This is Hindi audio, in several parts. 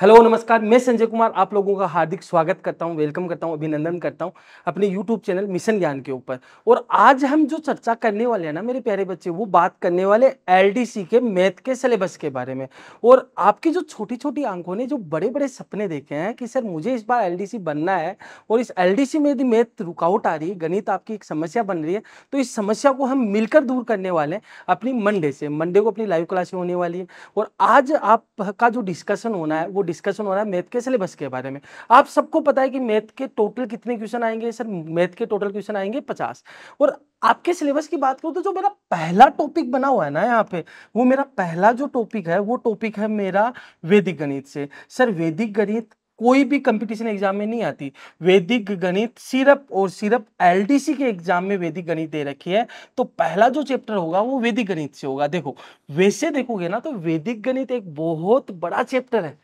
हेलो नमस्कार मैं संजय कुमार आप लोगों का हार्दिक स्वागत करता हूं वेलकम करता हूं अभिनंदन करता हूं अपने यूट्यूब चैनल मिशन ज्ञान के ऊपर और आज हम जो चर्चा करने वाले हैं ना मेरे प्यारे बच्चे वो बात करने वाले एलडीसी के मैथ के सिलेबस के बारे में और आपकी जो छोटी छोटी आंखों ने जो बड़े बड़े सपने देखे हैं कि सर मुझे इस बार एल बनना है और इस एल में यदि मैथ रुकआउट आ रही है गणित आपकी एक समस्या बन रही है तो इस समस्या को हम मिलकर दूर करने वाले हैं अपनी मंडे से मंडे को अपनी लाइव क्लासें होने वाली है और आज आपका जो डिस्कशन होना है वो डिस्कशन हो रहा है मैथ के सिलेबस के बारे में आप सबको पता है कि मैथ के टोटल कितने क्वेश्चन आएंगे सर मैथ के टोटल क्वेश्चन आएंगे पचास और आपके सिलेबस की बात करूँ तो जो मेरा पहला टॉपिक बना हुआ है ना यहाँ पे वो मेरा पहला जो टॉपिक है वो टॉपिक है मेरा वैदिक गणित से सर वैदिक गणित कोई भी कंपटीशन एग्जाम में नहीं आती वैदिक गणित सिर्फ और सिर्फ एलडीसी के एग्जाम में वैदिक गणित दे रखी है तो पहला जो चैप्टर होगा वो वैदिक गणित से होगा देखो वैसे देखोगे ना तो वैदिक गणित एक बहुत बड़ा चैप्टर है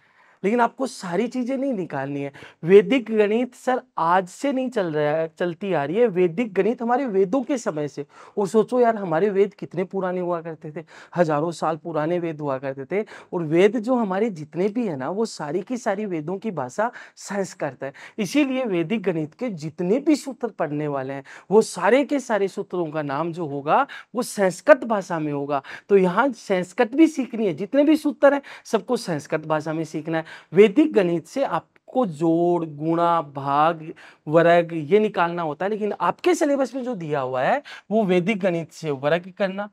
लेकिन आपको सारी चीज़ें नहीं निकालनी है वैदिक गणित सर आज से नहीं चल रहा है चलती आ रही है वैदिक गणित हमारे वेदों के समय से और सोचो यार हमारे वेद कितने पुराने हुआ करते थे हजारों साल पुराने वेद हुआ करते थे और वेद जो हमारे जितने भी है ना वो सारी की सारी वेदों की भाषा संस्कृत है इसीलिए वैदिक गणित के जितने भी सूत्र पढ़ने वाले हैं वो सारे के सारे सूत्रों का नाम जो होगा वो संस्कृत भाषा में होगा तो यहाँ संस्कृत भी सीखनी है जितने भी सूत्र हैं सबको संस्कृत भाषा में सीखना है वैदिक गणित से आपको जोड़ गुणा भाग वर्ग ये निकालना होता है लेकिन आपके सिलेबस में जो दिया हुआ है वो वैदिक गणित से वर्ग करना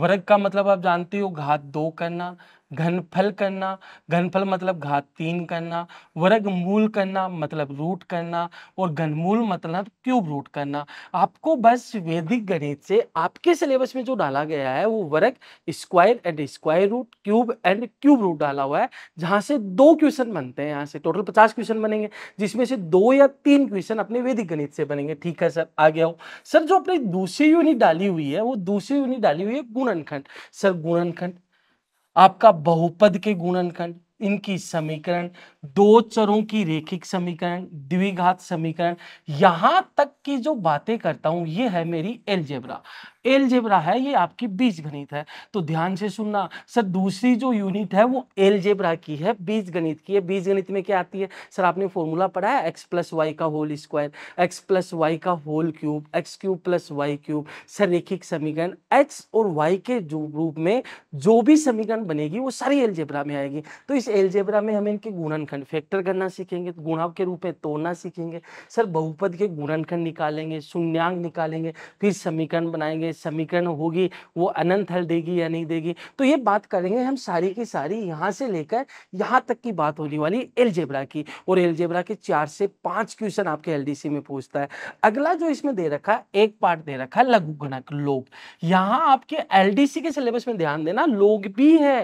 वर्ग का मतलब आप जानते हो घात दो करना घनफल करना घनफल मतलब घात तीन करना वर्ग मूल करना मतलब रूट करना और घनमूल मतलब क्यूब रूट करना आपको बस वैदिक गणित से आपके सिलेबस में जो डाला गया है वो वर्ग square and square root cube and cube root डाला हुआ है जहाँ से दो क्वेश्चन बनते हैं यहाँ से टोटल पचास क्वेश्चन बनेंगे जिसमें से दो या तीन क्वेश्चन अपने वैदिक गणित से बनेंगे ठीक है सर आ गया हो सर जो अपने दूसरी यूनिट डाली हुई है वो दूसरी यूनिट डाली हुई है गुणनखंड सर गुणनखंड आपका बहुपद के गुणनखंड इनकी समीकरण दो चरों की रेखिक समीकरण द्विघात समीकरण यहां तक की जो बातें करता हूं ये है मेरी एलजेब्रा एलजेब्रा है ये आपकी बीज गणित है तो ध्यान से सुनना सर दूसरी जो यूनिट है वो एलजेब्रा की है बीज गणित की है बीज गणित में क्या आती है सर आपने फॉर्मूला पढ़ा है एक्स प्लस वाई का whole square X plus Y का whole cube X cube plus Y cube sir रेखिक समीकरण एक्स और वाई के जो रूप में जो भी समीकरण बनेगी वो सारी एलजेब्रा में आएगी तो इस एलजेब्रा में हम इनके गुणनखंड फैक्टर करना सीखेंगे गुणाव के रूप में तोड़ना सीखेंगे सर बहुपद के गुणनखंड निकालेंगे शून्यांक निकालेंगे फिर समीकरण बनाएंगे समीकरण होगी वो अनंत हल देगी या नहीं देगी तो ये बात करेंगे हम सारी की सारी यहाँ से लेकर यहाँ तक की बात होने वाली एलजेब्रा की और एलजेब्रा के चार से पाँच क्वेश्चन आपके एल में पूछता है अगला जो इसमें दे रखा है एक पार्ट दे रखा है लघु गणक लोग यहाँ आपके एल के सिलेबस में ध्यान देना लोग भी है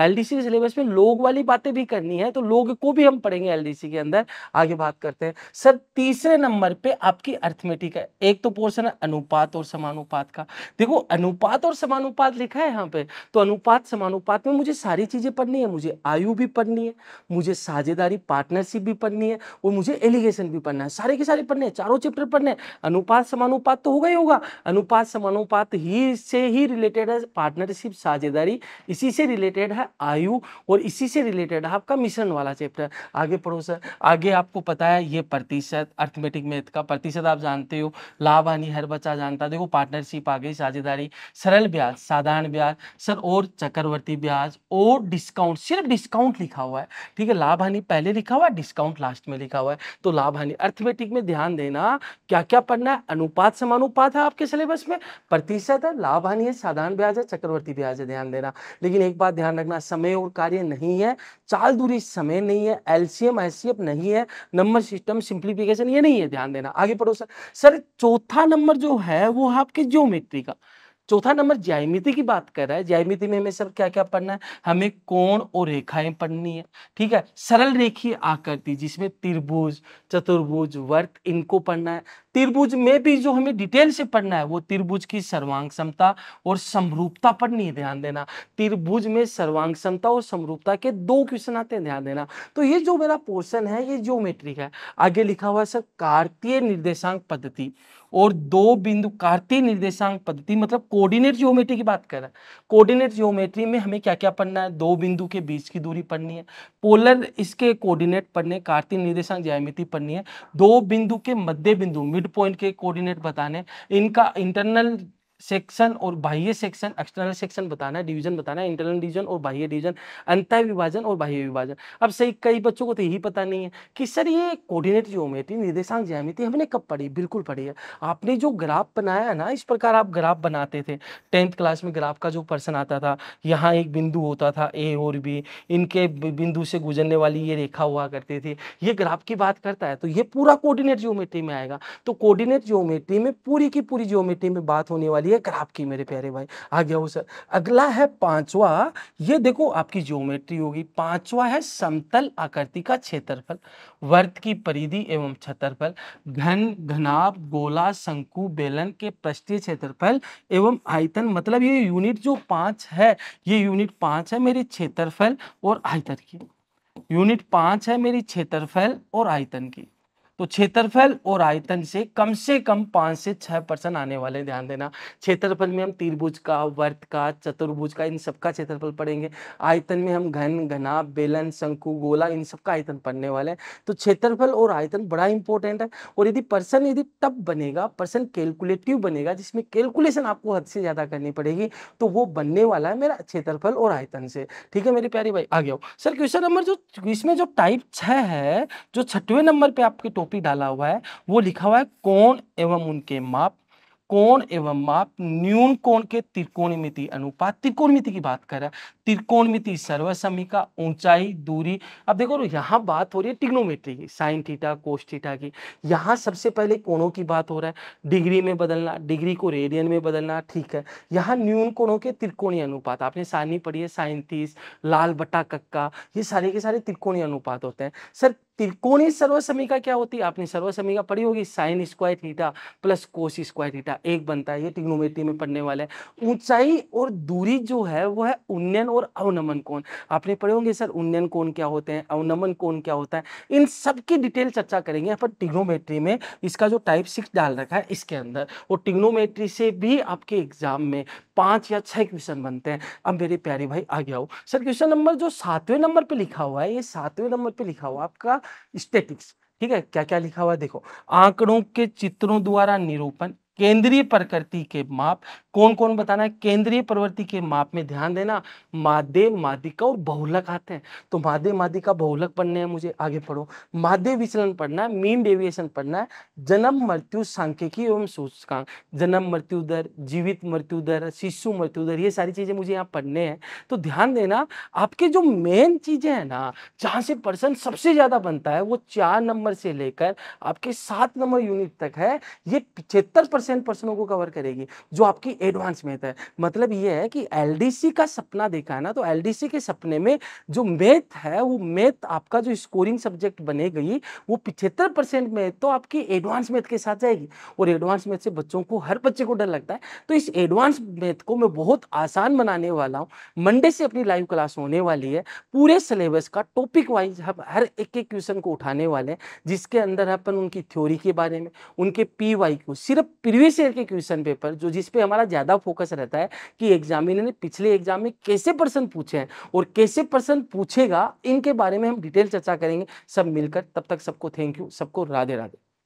एलडीसी के सिलेबस में लोग वाली बातें भी करनी है तो लोग को भी हम पढ़ेंगे एलडीसी के अंदर आगे बात करते हैं सर तीसरे नंबर पे आपकी अर्थमेटिक है एक तो पोर्सन है अनुपात और समानुपात का देखो अनुपात और समानुपात लिखा है यहाँ पे तो अनुपात समानुपात में मुझे सारी चीजें पढ़नी है मुझे आयु भी पढ़नी है मुझे साझेदारी पार्टनरशिप भी पढ़नी है और मुझे एलिगेशन भी पढ़ना है सारे के सारे पढ़ने हैं चारों चैप्टर पढ़ने हैं अनुपात समानुपात तो होगा ही होगा अनुपात समानुपात ही से ही रिलेटेड है पार्टनरशिप साझेदारी इसी से रिलेटेड है है आयु और इसी से रिलेटेड आपका मिशन वाला चैप्टर आगे पढ़ो सर आगे आपको पता है ये प्रतिशत अर्थमेटिक मैथ का प्रतिशत आप जानते हो लाभ हानि हर बच्चा जानता देखो पार्टनरशिप आ गई साझेदारी सरल ब्याज साधारण ब्याज सर और चक्रवर्ती ब्याज और डिस्काउंट सिर्फ डिस्काउंट लिखा हुआ है ठीक है लाभ हानि पहले लिखा हुआ है डिस्काउंट लास्ट में लिखा हुआ है तो लाभ हानि अर्थमेटिक में ध्यान देना क्या क्या पढ़ना है अनुपात समानुपात है आपके सिलेबस में प्रतिशत है लाभ हानि है साधारण ब्याज है चक्रवर्ती ब्याज है ध्यान देना लेकिन एक बात ध्यान रखना सीमा समय और कार्य नहीं है चाल दूरी समय नहीं है एलसीएम एससीएफ नहीं है नंबर सिस्टम सिंप्लीफिकेशन ये नहीं है ध्यान देना आगे पढ़ो सर सर चौथा नंबर जो है वो आपके ज्योमेट्री का चौथा नंबर ज्यामिति की बात कर रहा है ज्यामिति में हमें सर क्या क्या पढ़ना है हमें कोण और रेखाएं पढ़नी है ठीक है सरल रेखीय आकृति जिसमें त्रिभुज चतुर्भुज वर्त इनको पढ़ना है त्रिभुज में भी जो हमें डिटेल से पढ़ना है वो त्रिभुज की सर्वांग समता और समरूपता पढ़नी है ध्यान देना त्रिभुज में सर्वांग समता और समरूपता के दो क्वेश्चन आते हैं ध्यान देना तो ये जो मेरा पोर्शन है ये ज्योमेट्रिक है आगे लिखा हुआ है सर कार्तीय निर्देशांक पद्धति और दो बिंदु कार्तीय निर्देशांक पद्धति मतलब कोऑर्डिनेट ज्योमेट्री की बात कर रहा है कोऑर्डिनेट ज्योमेट्री में हमें क्या क्या पढ़ना है दो बिंदु के बीच की दूरी पढ़नी है पोलर इसके कोऑर्डिनेट पढ़ने कार्तीय निर्देशांक ज्यामिति पढ़नी है दो बिंदु के मध्य बिंदु मिड पॉइंट के कोऑर्डिनेट बताने इनका इंटरनल सेक्शन और बाह्य सेक्शन एक्सटर्नल सेक्शन बताना है डिवीजन बताना है इंटरनल डिवीजन और बाह्य डिवीजन अंतः विभाजन और बाह्य विभाजन अब सही कई बच्चों को तो यही पता नहीं है कि सर ये कोऑर्डिनेट ज्योमेट्री निर्देशांक ज्यामिति हमने कब पढ़ी बिल्कुल पढ़ी है आपने जो ग्राफ बनाया है ना इस प्रकार आप ग्राफ बनाते थे टेंथ क्लास में ग्राफ का जो पर्सन आता था यहाँ एक बिंदु होता था ए और बी इनके बिंदु से गुजरने वाली ये रेखा हुआ करती थी ये ग्राफ की बात करता है तो ये पूरा कोऑर्डिनेट ज्योमेट्री में आएगा तो कोऑर्डिनेट ज्योमेट्री में पूरी की पूरी ज्योमेट्री में बात होने वाली लेकर आपकी मेरे प्यारे भाई आ गया हो सर अगला है पांचवा ये देखो आपकी ज्योमेट्री होगी पांचवा है समतल आकृति का क्षेत्रफल वर्त की परिधि एवं क्षेत्रफल घन घनाभ गोला शंकु बेलन के पृष्ठीय क्षेत्रफल एवं आयतन मतलब ये यूनिट जो पांच है ये यूनिट पांच है मेरे क्षेत्रफल और आयतन की यूनिट पांच है मेरी क्षेत्रफल और आयतन की तो क्षेत्रफल और आयतन से कम से कम पांच से छह परसेंट आने वाले ध्यान देना क्षेत्रफल में हम त्रिभुज का वर्त का चतुर्भुज का इन सबका क्षेत्रफल पढ़ेंगे आयतन में हम घन घना बेलन शंकु गोला इन सबका आयतन पढ़ने वाले हैं तो क्षेत्रफल और आयतन बड़ा इंपॉर्टेंट है और यदि पर्सन यदि तब बनेगा पर्सन कैलकुलेटिव बनेगा जिसमें कैलकुलेशन आपको हद से ज़्यादा करनी पड़ेगी तो वो बनने वाला है मेरा क्षेत्रफल और आयतन से ठीक है मेरे प्यारे भाई आ गया सर क्वेश्चन नंबर जो इसमें जो टाइप छ है जो छठवें नंबर पर आपके टोपी डाला हुआ है वो लिखा हुआ है कोण एवं उनके माप कोण एवं माप न्यून कोण के त्रिकोणमिति अनुपात त्रिकोणमिति की बात कर रहा है त्रिकोणमिति सर्वसमिका ऊंचाई दूरी अब देखो यहाँ बात हो रही है टिग्नोमेट्री की साइन थीटा कोश थीटा की यहाँ सबसे पहले कोणों की बात हो रहा है डिग्री में बदलना डिग्री को रेडियन में बदलना ठीक है यहाँ न्यून कोणों के त्रिकोणीय अनुपात आपने सारनी पढ़ी है साइंतीस लाल बटा कक्का ये सारे के सारे त्रिकोणीय अनुपात होते हैं सर त्रिकोणी सर्व समीका क्या होती है आपने सर्व समीका पढ़ी होगी sine square theta plus cos square theta एक बनता है ये ट्रिग्नोमेट्री में पढ़ने वाला है ऊंचाई और दूरी जो है वो है उन्नयन और अवनमन कोण आपने पढ़े होंगे सर उन्नयन कोण क्या होते हैं अवनमन कोण क्या होता है इन सबकी डिटेल चर्चा करेंगे यहाँ पर टिग्नोमेट्री में इसका जो टाइप सिक्स डाल रखा है इसके अंदर और टिग्नोमेट्री से भी आपके एग्जाम में पांच या छह क्वेश्चन बनते हैं अब मेरे प्यारे भाई आ गया हो सर क्वेश्चन नंबर जो सातवें नंबर पर लिखा हुआ है ये सातवें नंबर पर लिखा हुआ आपका स्टेटिक्स ठीक है क्या क्या लिखा हुआ है देखो आंकड़ों के चित्रों द्वारा निरूपण केंद्रीय प्रकृति के माप कौन कौन बताना है केंद्रीय प्रवृत्ति के माप में ध्यान देना मादे मादिका और बहुलक आते हैं तो मादे मादिका बहुलक पढ़ने हैं मुझे आगे पढ़ो मादे विचलन पढ़ना है मीन डेविएशन पढ़ना है जन्म मृत्यु सांख्यिकी एवं सूचकांक जन्म मृत्यु दर जीवित मृत्यु दर शिशु मृत्यु दर ये सारी चीजें मुझे यहाँ पढ़ने हैं तो ध्यान देना आपके जो मेन चीजें हैं ना जहाँ से पर्सन सबसे ज्यादा बनता है वो चार नंबर से लेकर आपके सात नंबर यूनिट तक है ये पिछहत्तर परसेंट पर्सनों को कवर करेगी जो आपकी एडवांस मैथ है मतलब ये है कि एलडीसी का सपना देखा है ना तो एलडीसी के सपने में जो मैथ है वो मैथ आपका जो स्कोरिंग सब्जेक्ट बने गई वो पिछहत्तर परसेंट मैथ तो आपकी एडवांस मैथ के साथ जाएगी और एडवांस मैथ से बच्चों को हर बच्चे को डर लगता है तो इस एडवांस मैथ को मैं बहुत आसान बनाने वाला हूँ मंडे से अपनी लाइव क्लास होने वाली है पूरे सिलेबस का टॉपिक वाइज हम हर एक एक क्वेश्चन को उठाने वाले हैं जिसके अंदर अपन उनकी थ्योरी के बारे में उनके पी वाई को सिर्फ प्रीवियस ईयर के क्वेश्चन पेपर जो जिस पे हमारा ज़्यादा फोकस रहता है कि एग्जामिनर ने पिछले एग्जाम में कैसे पर्सन पूछे हैं और कैसे पर्सन पूछेगा इनके बारे में हम डिटेल चर्चा करेंगे सब मिलकर तब तक सबको थैंक यू सबको राधे राधे